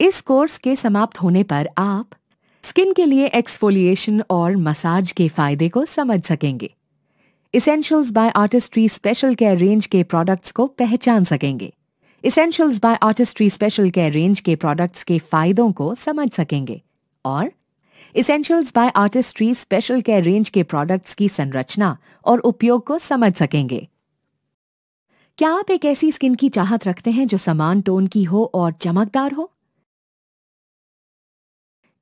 इस कोर्स के समाप्त होने पर आप स्किन के लिए एक्सफोलिएशन और मसाज के फायदे को समझ सकेंगे essentials by Artistry special care range के प्रोडक्ट्स को पहचान सकेंगे essentials by Artistry special care range के प्रोडक्ट्स के फायदों को समझ सकेंगे और essentials by Artistry special care range के प्रोडक्ट्स की संरचना और उपयोग को समझ सकेंगे क्या आप एक ऐसी स्किन की चाहत रखते हैं जो समान टोन की हो और चमकदार हो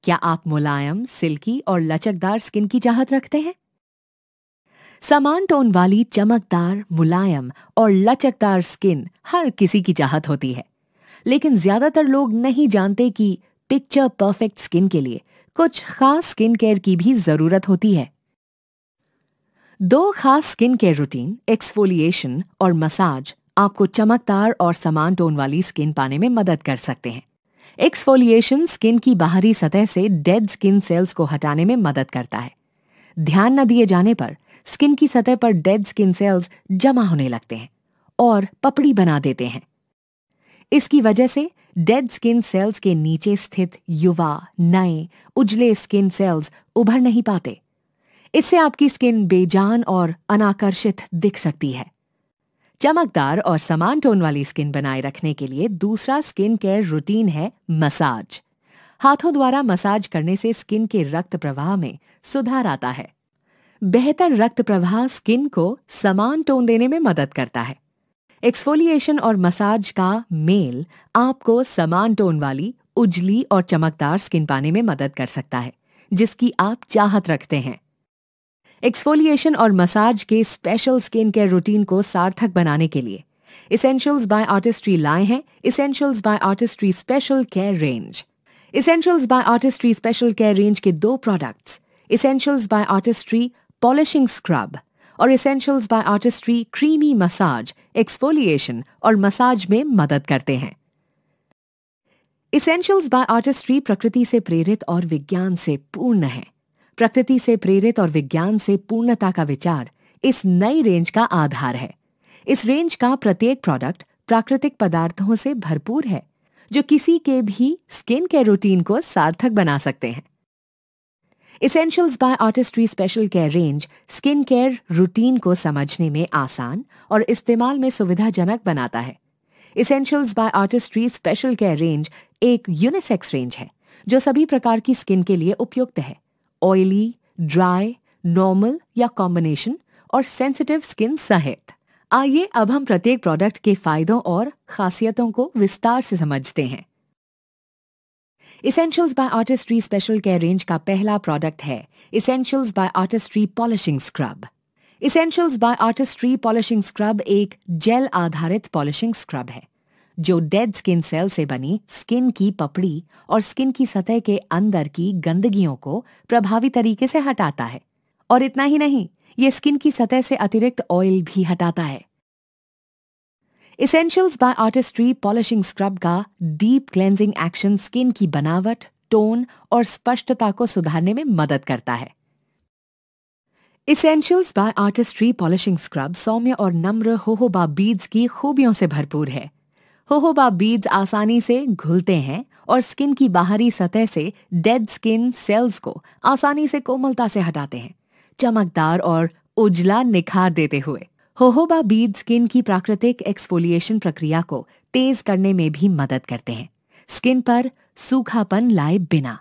क्या आप मुलायम सिल्की और लचकदार स्किन की चाहत रखते हैं समान टोन वाली चमकदार मुलायम और लचकदार स्किन हर किसी की चाहत होती है लेकिन ज्यादातर लोग नहीं जानते कि पिक्चर परफेक्ट स्किन के लिए कुछ खास स्किन केयर की भी जरूरत होती है दो खास स्किन केयर रूटीन एक्सफोलिएशन और मसाज आपको चमकदार और समान टोन वाली स्किन पाने में मदद कर सकते हैं एक्सफोलिएशन स्किन की बाहरी सतह से डेड स्किन सेल्स को हटाने में मदद करता है ध्यान न दिए जाने पर स्किन की सतह पर डेड स्किन सेल्स जमा होने लगते हैं और पपड़ी बना देते हैं इसकी वजह से डेड स्किन सेल्स के नीचे स्थित युवा नए उजले स्किन सेल्स उभर नहीं पाते इससे आपकी स्किन बेजान और अनाकर्षित दिख सकती है चमकदार और समान टोन वाली स्किन बनाए रखने के लिए दूसरा स्किन केयर रूटीन है मसाज हाथों द्वारा मसाज करने से स्किन के रक्त प्रवाह में सुधार आता है बेहतर रक्त प्रवाह स्किन को समान टोन देने में मदद करता है एक्सफोलिएशन और मसाज का मेल आपको समान टोन वाली उजली और चमकदार स्किन पाने में मदद कर सकता है जिसकी आप चाहत रखते हैं एक्सफोलिएशन और मसाज के स्पेशल स्किन केयर रूटीन को सार्थक बनाने के लिए इसेंशियल्स बाय आर्टिस्ट्री लाए हैं essentials by Artistry special care range essentials by Artistry special care range के दो products essentials by Artistry polishing scrub और essentials by Artistry creamy massage exfoliation और मसाज में मदद करते हैं इसेंशियल्स बाय आर्टिस्ट्री प्रकृति से प्रेरित और विज्ञान से पूर्ण है प्रकृति से प्रेरित और विज्ञान से पूर्णता का विचार इस नई रेंज का आधार है इस रेंज का प्रत्येक प्रोडक्ट प्राकृतिक पदार्थों से भरपूर है जो किसी के भी स्किन केयर रूटीन को सार्थक बना सकते हैं essentials by Artistry special care range skin care routine को समझने में आसान और इस्तेमाल में सुविधाजनक बनाता है essentials by Artistry special care range एक यूनिसेक्स रेंज है जो सभी प्रकार की स्किन के लिए उपयुक्त है ऑयली ड्राई नॉर्मल या कॉम्बिनेशन और सेंसिटिव स्किन सहित आइए अब हम प्रत्येक प्रोडक्ट के फायदों और खासियतों को विस्तार से समझते हैं essentials by Artistry special care range का पहला प्रोडक्ट है essentials by Artistry polishing scrub essentials by Artistry polishing scrub एक जेल आधारित पॉलिशिंग स्क्रब है जो डेड स्किन सेल से बनी स्किन की पपड़ी और स्किन की सतह के अंदर की गंदगियों को प्रभावी तरीके से हटाता है और इतना ही नहीं ये स्किन की सतह से अतिरिक्त ऑयल भी हटाता है essentials by Artistry polishing scrub का डीप क्लेंजिंग एक्शन स्किन की बनावट टोन और स्पष्टता को सुधारने में मदद करता है essentials by Artistry polishing scrub सौम्य और नम्र होहोबा बीज की खूबियों से भरपूर है होहोबा बीड्स आसानी से घुलते हैं और स्किन की बाहरी सतह से डेड स्किन सेल्स को आसानी से कोमलता से हटाते हैं चमकदार और उजला निखार देते हुए होहोबा बीड स्किन की प्राकृतिक एक्सफोलिएशन प्रक्रिया को तेज करने में भी मदद करते हैं स्किन पर सूखापन लाए बिना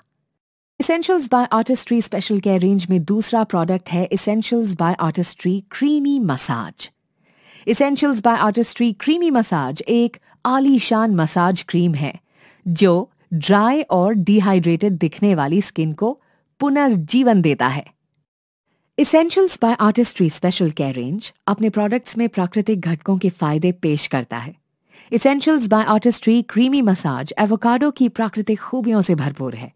essentials by Artistry special care range में दूसरा प्रोडक्ट है essentials by Artistry creamy massage essentials by Artistry creamy massage एक आलीशान मसाज क्रीम है जो ड्राई और डिहाइड्रेटेड दिखने वाली स्किन को पुनर्जीवन देता है essentials by Artistry special care range अपने प्रोडक्ट्स में प्राकृतिक घटकों के फायदे पेश करता है essentials by Artistry creamy massage avocado की प्राकृतिक खूबियों से भरपूर है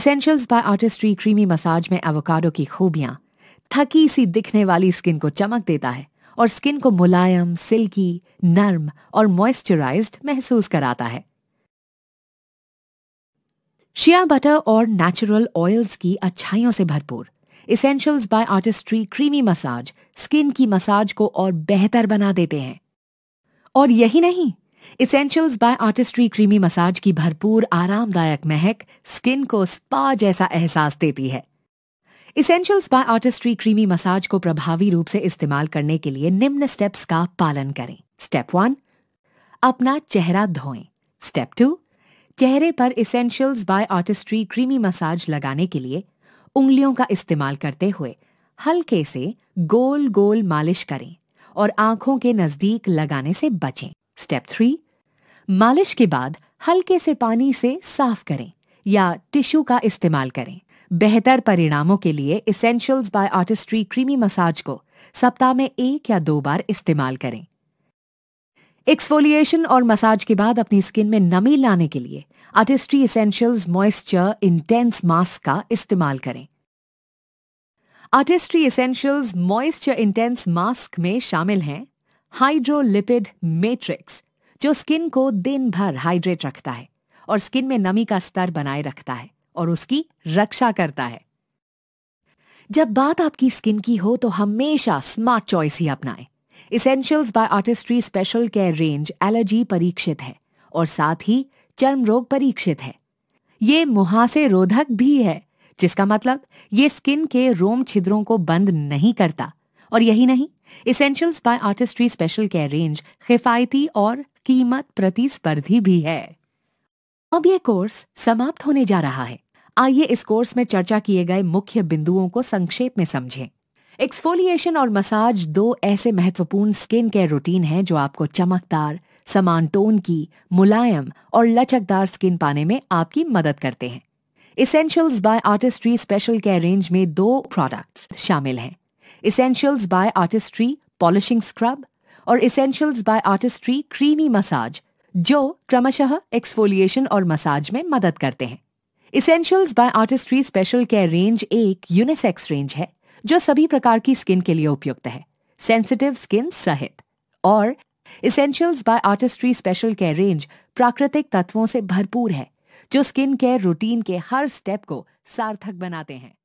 essentials by Artistry creamy massage में एवोकाडो की खूबियां थकी सी दिखने वाली स्किन को चमक देता है और स्किन को मुलायम सिल्की नर्म और मॉइस्चराइज्ड महसूस कराता है शिया बटर और नेचुरल ऑयल्स की अच्छाइयों से भरपूर essentials by Artistry creamy massage skin की मसाज को और बेहतर बना देते हैं और यही नहीं essentials by Artistry creamy massage की भरपूर आरामदायक महक स्किन को स्पा जैसा एहसास देती है essentials by Artistry creamy massage को प्रभावी रूप से इस्तेमाल करने के लिए निम्न स्टेप्स का पालन करें स्टेप वन अपना चेहरा धोएं स्टेप टू चेहरे पर essentials by Artistry creamy massage लगाने के लिए उंगलियों का इस्तेमाल करते हुए हल्के से गोल गोल मालिश करें और आंखों के नजदीक लगाने से बचें स्टेप थ्री मालिश के बाद हल्के से पानी से साफ करें या टिश्यू का इस्तेमाल करें बेहतर परिणामों के लिए essentials by Artistry creamy massage को सप्ताह में एक या दो बार इस्तेमाल करें एक्सफोलिएशन और मसाज के बाद अपनी स्किन में नमी लाने के लिए Artistry essentials moisture intense mask का इस्तेमाल करें Artistry essentials moisture intense mask में शामिल हैं हाइड्रोलिपिड मैट्रिक्स जो स्किन को दिन भर हाइड्रेट रखता है और स्किन में नमी का स्तर बनाए रखता है और उसकी रक्षा करता है जब बात आपकी स्किन की हो तो हमेशा स्मार्ट चॉइस ही अपनाएं essentials by Artistry special care range allergy परीक्षित है और साथ ही चर्म रोग परीक्षित है ये मुहासे रोधक भी है जिसका मतलब ये स्किन के रोम छिद्रों को बंद नहीं करता और यही नहीं essentials by Artistry special care range किफायती और कीमत प्रतिस्पर्धी भी है अब ये कोर्स समाप्त होने जा रहा है आइए इस कोर्स में चर्चा किए गए मुख्य बिंदुओं को संक्षेप में समझें एक्सफोलिएशन और मसाज दो ऐसे महत्वपूर्ण स्किन केयर रूटीन हैं जो आपको चमकदार समान टोन की मुलायम और लचकदार स्किन पाने में आपकी मदद करते हैं essentials by Artistry special care range में दो प्रोडक्ट्स शामिल हैं essentials by Artistry polishing scrub और essentials by Artistry creamy massage जो क्रमशः एक्सफोलिएशन और मसाज में मदद करते हैं essentials by Artistry special care range एक यूनिसेक्स रेंज है जो सभी प्रकार की स्किन के लिए उपयुक्त है सेंसिटिव स्किन सहित और essentials by Artistry special care range प्राकृतिक तत्वों से भरपूर है जो स्किन केयर रूटीन के हर स्टेप को सार्थक बनाते हैं